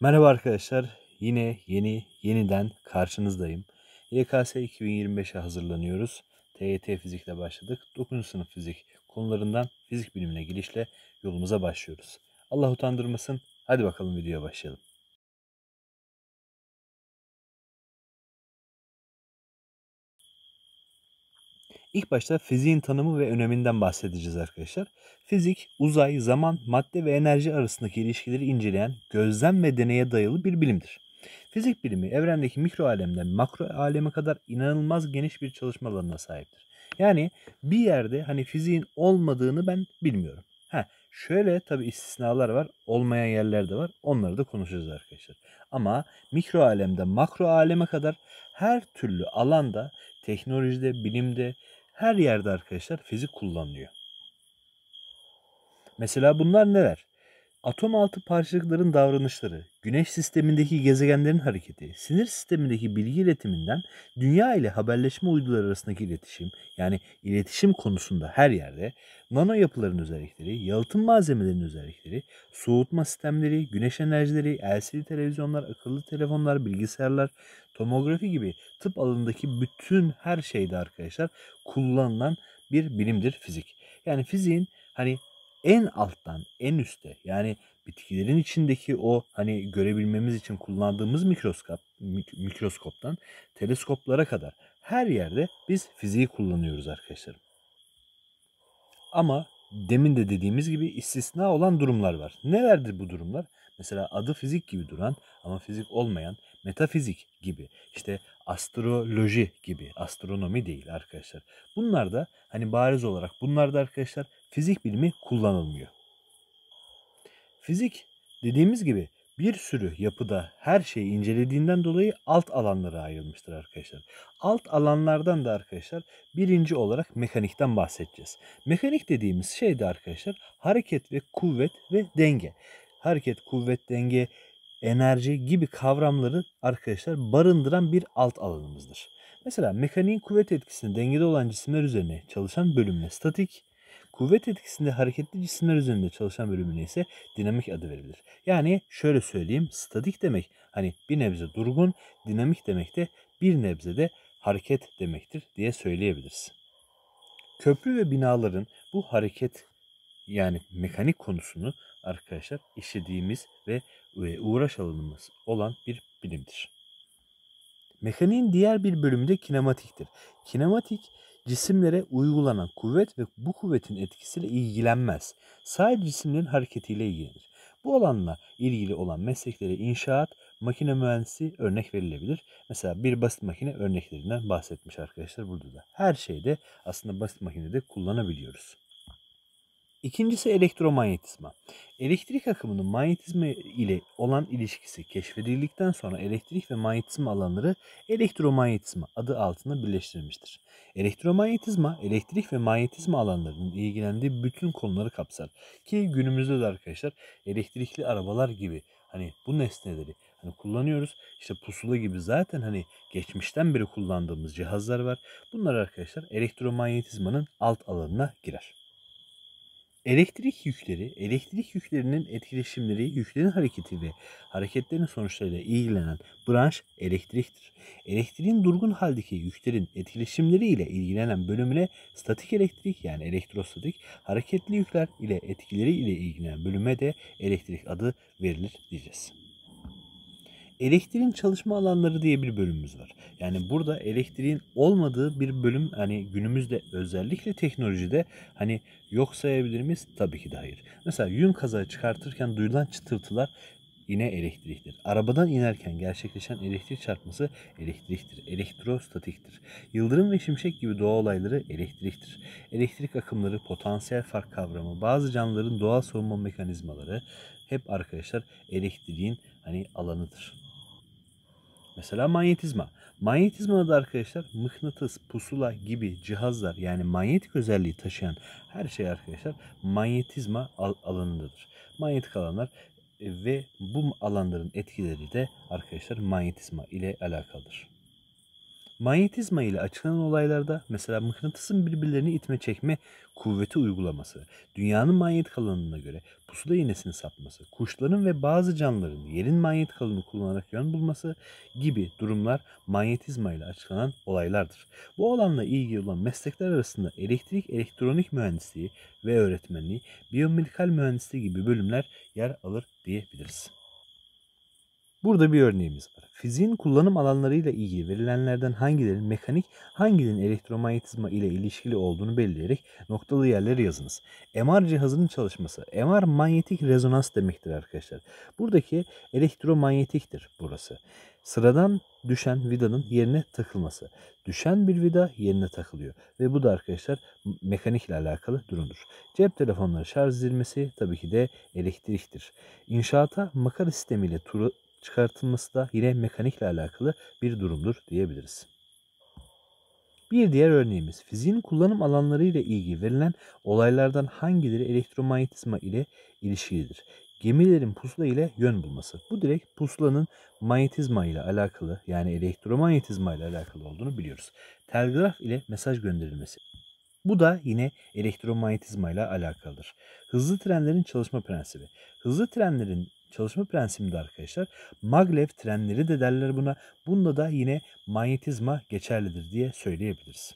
Merhaba arkadaşlar. Yine yeni yeniden karşınızdayım. YKS 2025'e hazırlanıyoruz. TYT fizikle başladık. 9. sınıf fizik konularından fizik bilimine girişle yolumuza başlıyoruz. Allah utandırmasın. Hadi bakalım videoya başlayalım. İlk başta fiziğin tanımı ve öneminden bahsedeceğiz arkadaşlar. Fizik, uzay, zaman, madde ve enerji arasındaki ilişkileri inceleyen gözlem ve deneye dayalı bir bilimdir. Fizik bilimi evrendeki mikro alemden makro aleme kadar inanılmaz geniş bir çalışma alanına sahiptir. Yani bir yerde hani fiziğin olmadığını ben bilmiyorum. Ha, şöyle tabi istisnalar var. Olmayan yerler de var. Onları da konuşacağız arkadaşlar. Ama mikro alemden makro aleme kadar her türlü alanda teknolojide, bilimde, her yerde arkadaşlar fizik kullanılıyor. Mesela bunlar neler? Atom altı parçacıkların davranışları Güneş sistemindeki gezegenlerin hareketi, sinir sistemindeki bilgi iletiminden dünya ile haberleşme uyduları arasındaki iletişim, yani iletişim konusunda her yerde nano yapıların özellikleri, yalıtım malzemelerinin özellikleri, soğutma sistemleri, güneş enerjileri, LCD televizyonlar, akıllı telefonlar, bilgisayarlar, tomografi gibi tıp alanındaki bütün her şeyde arkadaşlar kullanılan bir bilimdir fizik. Yani fiziğin hani en alttan en üste yani bitkilerin içindeki o hani görebilmemiz için kullandığımız mikroskop mikroskoptan teleskoplara kadar her yerde biz fiziği kullanıyoruz arkadaşlar. Ama demin de dediğimiz gibi istisna olan durumlar var. Nelerdir bu durumlar? Mesela adı fizik gibi duran ama fizik olmayan metafizik gibi işte astroloji gibi astronomi değil arkadaşlar. Bunlar da hani bariz olarak bunlar da arkadaşlar fizik bilimi kullanılmıyor. Fizik dediğimiz gibi bir sürü yapıda her şeyi incelediğinden dolayı alt alanlara ayrılmıştır arkadaşlar. Alt alanlardan da arkadaşlar birinci olarak mekanikten bahsedeceğiz. Mekanik dediğimiz şey de arkadaşlar hareket ve kuvvet ve denge. Hareket, kuvvet, denge, enerji gibi kavramları arkadaşlar barındıran bir alt alanımızdır. Mesela mekaniğin kuvvet etkisini dengede olan cisimler üzerine çalışan bölümle statik, Kuvvet etkisinde hareketli cisimler üzerinde çalışan bölümüne ise dinamik adı verilir. Yani şöyle söyleyeyim statik demek hani bir nebze durgun, dinamik demek de bir nebze de hareket demektir diye söyleyebiliriz. Köprü ve binaların bu hareket yani mekanik konusunu arkadaşlar işlediğimiz ve uğraş alanımız olan bir bilimdir. Mekaniğin diğer bir bölümü de kinematiktir. Kinematik Cisimlere uygulanan kuvvet ve bu kuvvetin etkisiyle ilgilenmez. Sadece cisimlerin hareketiyle ilgilenir. Bu alanla ilgili olan mesleklere inşaat, makine mühendisi örnek verilebilir. Mesela bir basit makine örneklerinden bahsetmiş arkadaşlar burada da. Her şeyde aslında basit makinede kullanabiliyoruz. İkincisi elektromanyetizma. Elektrik akımının manyetizma ile olan ilişkisi keşfedildikten sonra elektrik ve manyetizma alanları elektromanyetizma adı altında birleştirilmiştir. Elektromanyetizma, elektrik ve manyetizma alanlarının ilgilendiği bütün konuları kapsar. Ki günümüzde de arkadaşlar elektrikli arabalar gibi hani bu nesneleri hani kullanıyoruz. İşte pusula gibi zaten hani geçmişten beri kullandığımız cihazlar var. Bunlar arkadaşlar elektromanyetizmanın alt alanına girer. Elektrik yükleri, elektrik yüklerinin etkileşimleri, yüklerin hareketi ve hareketlerin sonuçlarıyla ilgilenen branş elektriktir. Elektriğin durgun haldeki yüklerin etkileşimleri ile ilgilenen bölümüne statik elektrik yani elektrostatik, hareketli yükler ile etkileri ile ilgilenen bölüme de elektrik adı verilir diyeceğiz elektriğin çalışma alanları diye bir bölümümüz var. Yani burada elektriğin olmadığı bir bölüm hani günümüzde özellikle teknolojide hani yok sayabilir miyiz? Tabii ki de hayır. Mesela yün kazağı çıkartırken duyulan çıtırtılar yine elektriktir. Arabadan inerken gerçekleşen elektrik çarpması elektriktir. Elektrostatiktir. Yıldırım ve şimşek gibi doğa olayları elektriktir. Elektrik akımları, potansiyel fark kavramı, bazı canlıların doğal savunma mekanizmaları hep arkadaşlar elektriğin hani alanıdır. Mesela manyetizma. Manyetizma da arkadaşlar mıknatıs, pusula gibi cihazlar yani manyetik özelliği taşıyan her şey arkadaşlar manyetizma al alanındadır. Manyetik alanlar e, ve bu alanların etkileri de arkadaşlar manyetizma ile alakalıdır. Manyetizma ile açıklanan olaylarda mesela mıknatısın birbirlerini itme çekme kuvveti uygulaması, dünyanın manyet kalanına göre pusula iğnesini sapması, kuşların ve bazı canlıların yerin manyet kalanını kullanarak yön bulması gibi durumlar manyetizma ile açıklanan olaylardır. Bu alanla ilgili olan meslekler arasında elektrik, elektronik mühendisliği ve öğretmenliği, biyomedikal mühendisliği gibi bölümler yer alır diyebiliriz. Burada bir örneğimiz var. Fiziğin kullanım alanlarıyla ilgili verilenlerden hangilerin mekanik, hangilerin elektromanyetizma ile ilişkili olduğunu belirleyerek noktalı yerleri yazınız. MR cihazının çalışması. MR manyetik rezonans demektir arkadaşlar. Buradaki elektromanyetiktir burası. Sıradan düşen vidanın yerine takılması. Düşen bir vida yerine takılıyor. Ve bu da arkadaşlar mekanikle alakalı durumdur. Cep telefonları şarj edilmesi tabii ki de elektriktir. İnşaata makara sistemiyle tura, çıkartılması da yine mekanikle alakalı bir durumdur diyebiliriz. Bir diğer örneğimiz fiziğin kullanım alanları ile ilgili verilen olaylardan hangileri elektromanyetizma ile ilişkilidir? Gemilerin pusula ile yön bulması. Bu direkt pusulanın manyetizma ile alakalı yani elektromanyetizma ile alakalı olduğunu biliyoruz. Telgraf ile mesaj gönderilmesi. Bu da yine elektromanyetizma ile alakalıdır. Hızlı trenlerin çalışma prensibi. Hızlı trenlerin çalışma prensibimde arkadaşlar. Maglev trenleri de derler buna. Bunda da yine manyetizma geçerlidir diye söyleyebiliriz.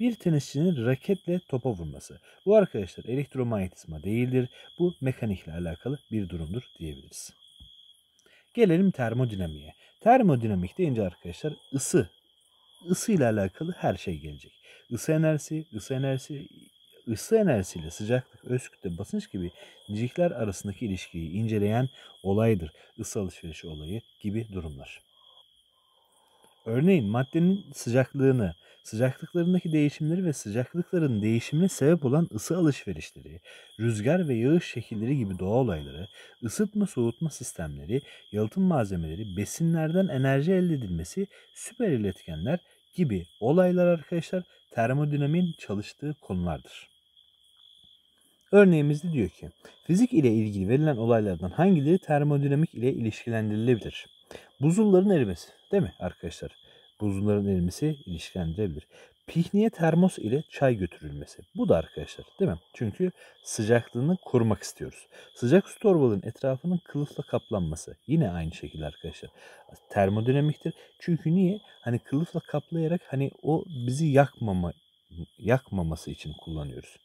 Bir tenisçinin raketle topa vurması. Bu arkadaşlar elektromanyetizma değildir. Bu mekanikle alakalı bir durumdur diyebiliriz. Gelelim termodinamiğe. Termodinamik deyince arkadaşlar ısı. Isı ile alakalı her şey gelecek. Isı enerjisi, ısı enerjisi, ısı enerjisiyle sıcaklık, öz basınç gibi nicikler arasındaki ilişkiyi inceleyen olaydır. Isı alışverişi olayı gibi durumlar. Örneğin maddenin sıcaklığını, sıcaklıklarındaki değişimleri ve sıcaklıkların değişimine sebep olan ısı alışverişleri, rüzgar ve yağış şekilleri gibi doğa olayları, ısıtma soğutma sistemleri, yalıtım malzemeleri, besinlerden enerji elde edilmesi, süper iletkenler gibi olaylar arkadaşlar termodinamiğin çalıştığı konulardır. Örneğimizde diyor ki fizik ile ilgili verilen olaylardan hangileri termodinamik ile ilişkilendirilebilir? Buzulların erimesi değil mi arkadaşlar? Buzulların erimesi ilişkilendirilebilir. Pihniye termos ile çay götürülmesi. Bu da arkadaşlar değil mi? Çünkü sıcaklığını korumak istiyoruz. Sıcak su torbalarının etrafının kılıfla kaplanması. Yine aynı şekilde arkadaşlar. Termodinamiktir. Çünkü niye? Hani kılıfla kaplayarak hani o bizi yakmama yakmaması için kullanıyoruz.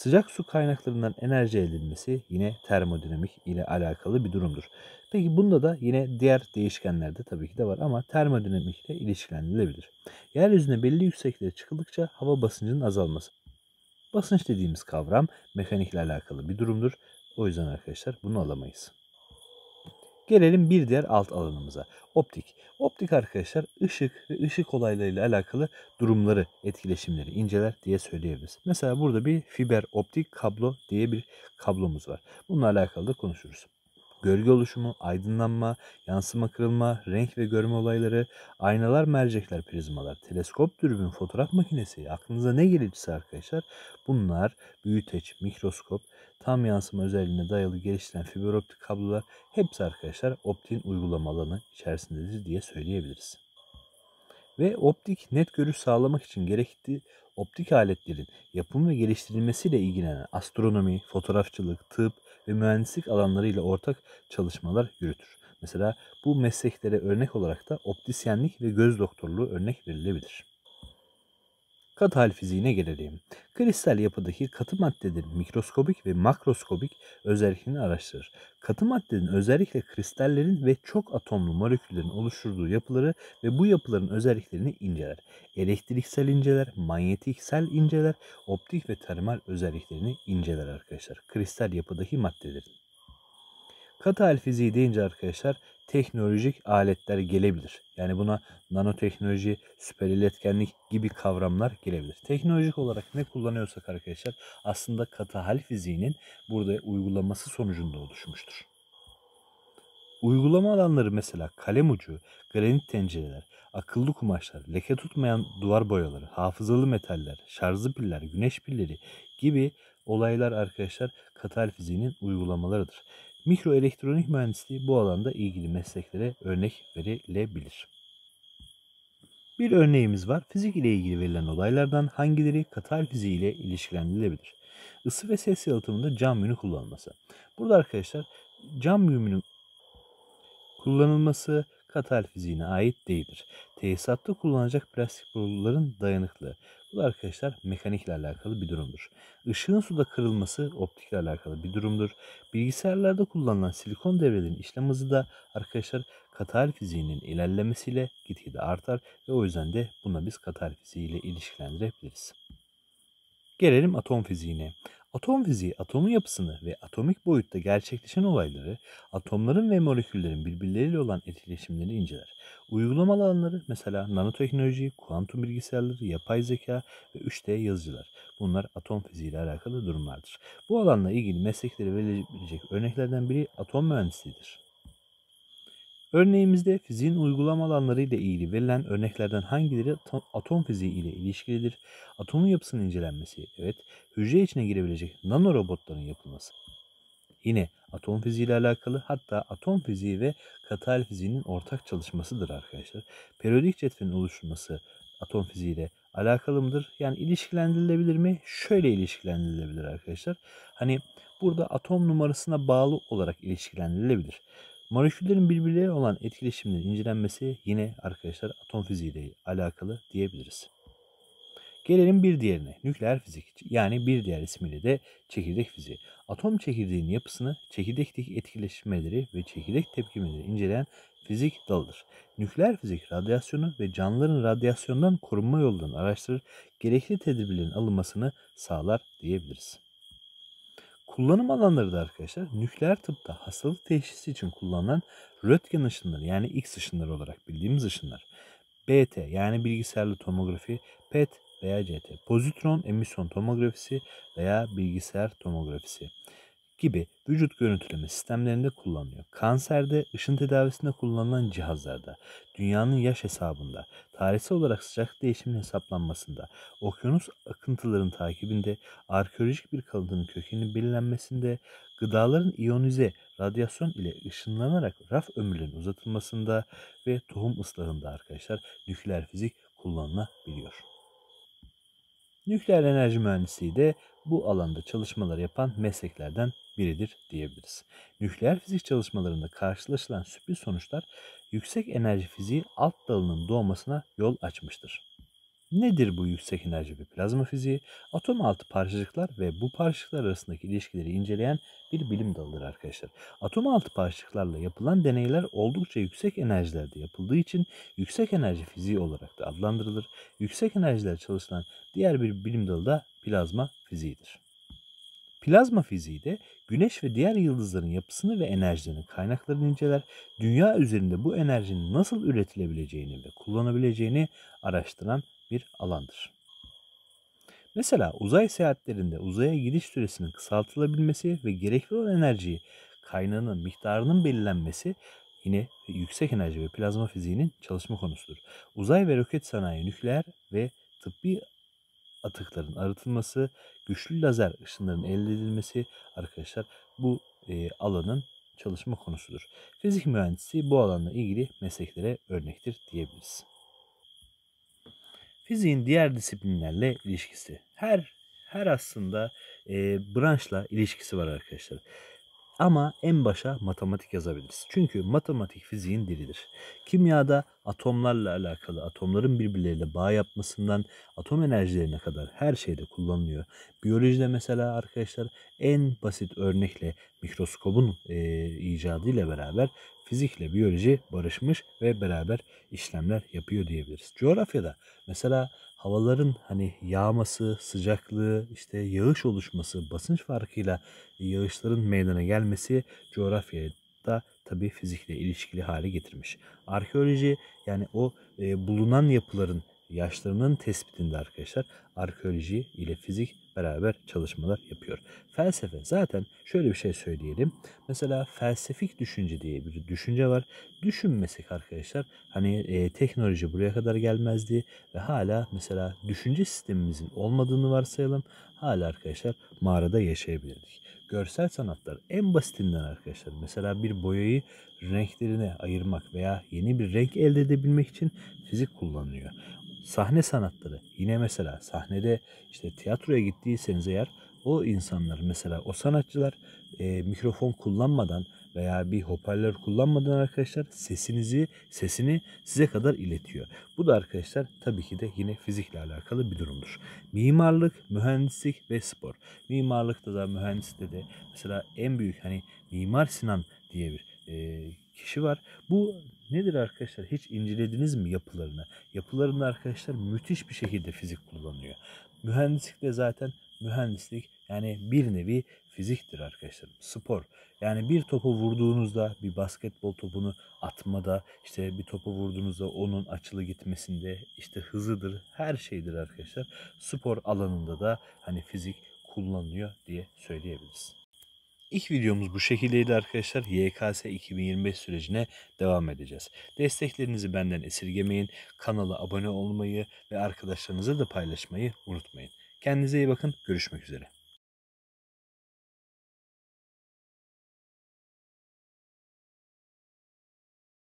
Sıcak su kaynaklarından enerji elde edilmesi yine termodinamik ile alakalı bir durumdur. Peki bunda da yine diğer değişkenler de tabii ki de var ama termodinamik ile ilişkilendirilebilir. Yeryüzüne belli yüksekliğe çıkıldıkça hava basıncının azalması. Basınç dediğimiz kavram mekanikle alakalı bir durumdur. O yüzden arkadaşlar bunu alamayız. Gelelim bir diğer alt alanımıza. Optik. Optik arkadaşlar ışık ve ışık olaylarıyla alakalı durumları, etkileşimleri inceler diye söyleyebiliriz. Mesela burada bir fiber optik kablo diye bir kablomuz var. Bununla alakalı da konuşuruz gölge oluşumu, aydınlanma, yansıma kırılma, renk ve görme olayları, aynalar, mercekler, prizmalar, teleskop dürbün, fotoğraf makinesi, aklınıza ne gelirse arkadaşlar bunlar büyüteç, mikroskop tam yansıma özelliğine dayalı geliştirilen fiber optik kablolar hepsi arkadaşlar optiğin uygulama alanı içerisindedir diye söyleyebiliriz. Ve optik net görüş sağlamak için gerekli optik aletlerin yapım ve geliştirilmesiyle ilgilenen astronomi, fotoğrafçılık, tıp ve mühendislik alanlarıyla ortak çalışmalar yürütür. Mesela bu mesleklere örnek olarak da optisyenlik ve göz doktorluğu örnek verilebilir. Katı hal fiziğine gelelim. Kristal yapıdaki katı maddelerin mikroskobik ve makroskobik özelliklerini araştırır. Katı maddenin özellikle kristallerin ve çok atomlu moleküllerin oluşturduğu yapıları ve bu yapıların özelliklerini inceler. Elektriksel inceler, manyetiksel inceler, optik ve termal özelliklerini inceler arkadaşlar. Kristal yapıdaki maddelerin. Katı hal fiziği deyince arkadaşlar teknolojik aletler gelebilir. Yani buna nanoteknoloji, süper iletkenlik gibi kavramlar gelebilir. Teknolojik olarak ne kullanıyorsak arkadaşlar aslında katı hal fiziğinin burada uygulaması sonucunda oluşmuştur. Uygulama alanları mesela kalem ucu, granit tencereler, akıllı kumaşlar, leke tutmayan duvar boyaları, hafızalı metaller, şarjlı piller, güneş pilleri gibi olaylar arkadaşlar katal fiziğinin uygulamalarıdır. Mikroelektronik mühendisliği bu alanda ilgili mesleklere örnek verilebilir. Bir örneğimiz var. Fizik ile ilgili verilen olaylardan hangileri katar fiziği ile ilişkilendirilebilir? Isı ve ses yalıtımında cam yünü kullanılması. Burada arkadaşlar cam yününün kullanılması, katal fiziğine ait değildir. Tesisatta kullanılacak plastik boruların dayanıklı. Bu da arkadaşlar mekanikle alakalı bir durumdur. Işığın suda kırılması optikle alakalı bir durumdur. Bilgisayarlarda kullanılan silikon devrelerin işlem hızı da arkadaşlar katal fiziğinin ilerlemesiyle gitgide artar ve o yüzden de buna biz katal fiziği ile ilişkilendirebiliriz. Gelelim atom fiziğine. Atom fiziği atomun yapısını ve atomik boyutta gerçekleşen olayları, atomların ve moleküllerin birbirleriyle olan etkileşimlerini inceler. Uygulama alanları mesela nanoteknoloji, kuantum bilgisayarları, yapay zeka ve 3D yazıcılar. Bunlar atom fiziği ile alakalı durumlardır. Bu alanla ilgili meslekleri verilebilecek örneklerden biri atom mühendisliğidir. Örneğimizde fiziğin uygulama alanları ile ilgili verilen örneklerden hangileri atom fiziği ile ilişkilidir? Atomun yapısının incelenmesi, evet, hücre içine girebilecek nanorobotların yapılması. Yine atom fiziği ile alakalı hatta atom fiziği ve katal fiziğinin ortak çalışmasıdır arkadaşlar. Periyodik cetvelin oluşturması atom fiziği ile alakalı mıdır? Yani ilişkilendirilebilir mi? Şöyle ilişkilendirilebilir arkadaşlar. Hani burada atom numarasına bağlı olarak ilişkilendirilebilir. Moleküllerin birbirleriyle olan etkileşiminin incelenmesi yine arkadaşlar atom fiziği alakalı diyebiliriz. Gelelim bir diğerine. Nükleer fizik yani bir diğer ismiyle de çekirdek fiziği. Atom çekirdeğinin yapısını, çekirdekteki etkileşmeleri ve çekirdek tepkimeleri inceleyen fizik dalıdır. Nükleer fizik radyasyonu ve canlıların radyasyondan korunma yollarını araştırır, gerekli tedbirlerin alınmasını sağlar diyebiliriz. Kullanım alanları da arkadaşlar nükleer tıpta hastalık teşhisi için kullanılan röntgen ışınları yani X ışınları olarak bildiğimiz ışınlar. BT yani bilgisayarlı tomografi, PET veya CT, pozitron emisyon tomografisi veya bilgisayar tomografisi gibi vücut görüntüleme sistemlerinde kullanılıyor. Kanserde, ışın tedavisinde kullanılan cihazlarda, dünyanın yaş hesabında, tarihsel olarak sıcak değişiminin hesaplanmasında, okyanus akıntılarının takibinde, arkeolojik bir kalıntının kökeninin belirlenmesinde, gıdaların iyonize radyasyon ile ışınlanarak raf ömürlerinin uzatılmasında ve tohum ıslahında arkadaşlar nükleer fizik kullanılabiliyor. Nükleer enerji mühendisliği de bu alanda çalışmalar yapan mesleklerden biridir diyebiliriz. Nükleer fizik çalışmalarında karşılaşılan sürpriz sonuçlar yüksek enerji fiziği alt dalının doğmasına yol açmıştır. Nedir bu yüksek enerji ve plazma fiziği? Atom altı parçacıklar ve bu parçacıklar arasındaki ilişkileri inceleyen bir bilim dalıdır arkadaşlar. Atom altı parçacıklarla yapılan deneyler oldukça yüksek enerjilerde yapıldığı için yüksek enerji fiziği olarak da adlandırılır. Yüksek enerjiler çalışılan diğer bir bilim dalı da plazma fiziğidir. Plazma fiziği de güneş ve diğer yıldızların yapısını ve enerjilerinin kaynaklarını inceler, dünya üzerinde bu enerjinin nasıl üretilebileceğini ve kullanabileceğini araştıran bir alandır. Mesela uzay seyahatlerinde uzaya gidiş süresinin kısaltılabilmesi ve gerekli olan enerjiyi kaynağının miktarının belirlenmesi yine yüksek enerji ve plazma fiziğinin çalışma konusudur. Uzay ve roket sanayi nükleer ve tıbbi atıkların arıtılması, güçlü lazer ışınlarının elde edilmesi arkadaşlar bu e, alanın çalışma konusudur. Fizik mühendisi bu alanla ilgili mesleklere örnektir diyebiliriz. Fiziğin diğer disiplinlerle ilişkisi. Her her aslında e, branşla ilişkisi var arkadaşlar. Ama en başa matematik yazabiliriz. Çünkü matematik fiziğin dilidir. Kimyada atomlarla alakalı, atomların birbirleriyle bağ yapmasından atom enerjilerine kadar her şeyde kullanılıyor. Biyolojide mesela arkadaşlar en basit örnekle mikroskobun e, ile beraber fizikle biyoloji barışmış ve beraber işlemler yapıyor diyebiliriz. Coğrafyada mesela havaların hani yağması, sıcaklığı, işte yağış oluşması, basınç farkıyla yağışların meydana gelmesi coğrafyaya da tabii fizikle ilişkili hale getirmiş. Arkeoloji yani o e, bulunan yapıların yaşlarının tespitinde arkadaşlar arkeoloji ile fizik beraber çalışmalar yapıyor. Felsefe zaten şöyle bir şey söyleyelim. Mesela felsefik düşünce diye bir düşünce var. Düşünmesek arkadaşlar hani e, teknoloji buraya kadar gelmezdi ve hala mesela düşünce sistemimizin olmadığını varsayalım. Hala arkadaşlar mağarada yaşayabilirdik. Görsel sanatlar en basitinden arkadaşlar mesela bir boyayı renklerine ayırmak veya yeni bir renk elde edebilmek için fizik kullanılıyor sahne sanatları. Yine mesela sahnede işte tiyatroya gittiyseniz eğer o insanlar mesela o sanatçılar e, mikrofon kullanmadan veya bir hoparlör kullanmadan arkadaşlar sesinizi sesini size kadar iletiyor. Bu da arkadaşlar tabii ki de yine fizikle alakalı bir durumdur. Mimarlık, mühendislik ve spor. Mimarlıkta da mühendislikte de mesela en büyük hani Mimar Sinan diye bir e, kişi var. Bu Nedir arkadaşlar? Hiç incelediniz mi yapılarını? Yapılarını arkadaşlar müthiş bir şekilde fizik kullanıyor. Mühendislik de zaten mühendislik yani bir nevi fiziktir arkadaşlar. Spor. Yani bir topu vurduğunuzda bir basketbol topunu atmada işte bir topu vurduğunuzda onun açılı gitmesinde işte hızıdır her şeydir arkadaşlar. Spor alanında da hani fizik kullanılıyor diye söyleyebiliriz. İlk videomuz bu şekildeydi arkadaşlar. YKS 2025 sürecine devam edeceğiz. Desteklerinizi benden esirgemeyin. Kanala abone olmayı ve arkadaşlarınıza da paylaşmayı unutmayın. Kendinize iyi bakın. Görüşmek üzere.